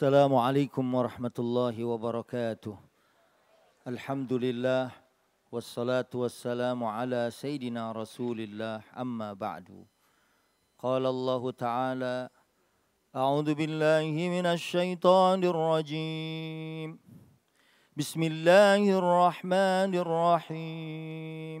السلام عليكم ورحمة الله وبركاته الحمد لله والصلاة والسلام على سيدنا رسول الله أما بعد قال الله تعالى أعوذ بالله من الشيطان الرجيم بسم الله الرحمن الرحيم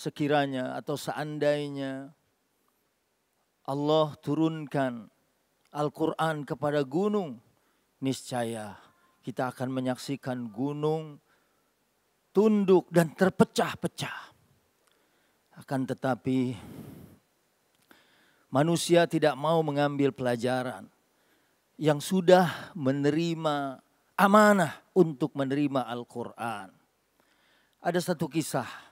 sekiranya atau seandainya Allah turunkan Al-Quran kepada gunung, niscaya kita akan menyaksikan gunung tunduk dan terpecah-pecah. Akan tetapi manusia tidak mau mengambil pelajaran yang sudah menerima amanah untuk menerima Al-Quran. Ada satu kisah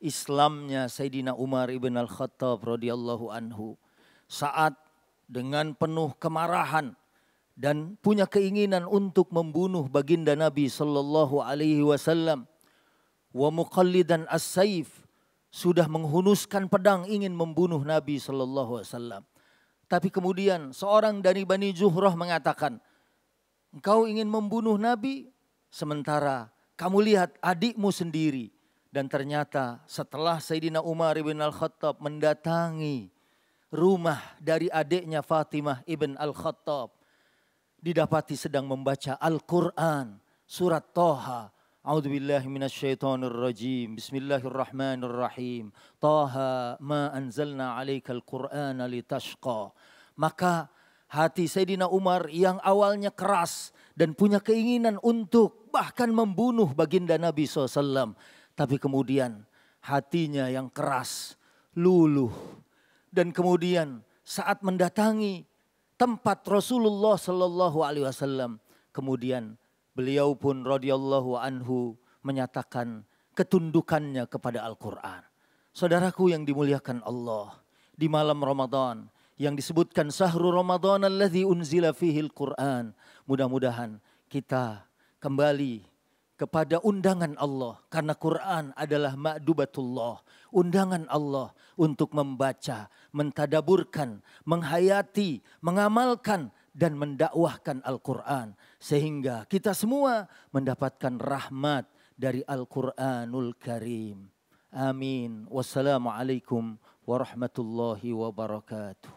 Islamnya Sayyidina Umar ibn al-Khattab radhiyallahu anhu saat dengan penuh kemarahan dan punya keinginan untuk membunuh baginda Nabi sallallahu alaihi wasallam wa muqallidan as-saif sudah menghunuskan pedang ingin membunuh Nabi sallallahu alaihi wasallam tapi kemudian seorang dari Bani Zuhrah mengatakan engkau ingin membunuh Nabi sementara kamu lihat adikmu sendiri dan ternyata setelah Sayyidina Umar ibn al-Khattab mendatangi rumah dari adiknya Fatimah ibn al-Khattab. Didapati sedang membaca Al-Quran surat Toha. A'udzu billahi rajim. Bismillahirrahmanirrahim. Toha ma anzalna 'alaikal qur'ana litashqa. Maka hati Sayyidina Umar yang awalnya keras dan punya keinginan untuk bahkan membunuh baginda Nabi SAW. Tapi kemudian hatinya yang keras, luluh. Dan kemudian saat mendatangi tempat Rasulullah Shallallahu Alaihi Wasallam, kemudian beliau pun radhiyallahu anhu menyatakan ketundukannya kepada Al-Quran. Saudaraku yang dimuliakan Allah di malam Ramadan yang disebutkan sahru Ramadan alladzi unzila fihi Al-Quran. Mudah-mudahan kita kembali kepada undangan Allah karena Quran adalah ma'dubatullah, undangan Allah untuk membaca, mentadaburkan, menghayati, mengamalkan dan mendakwahkan Al-Qur'an sehingga kita semua mendapatkan rahmat dari Al-Qur'anul Karim. Amin. Wassalamualaikum warahmatullahi wabarakatuh.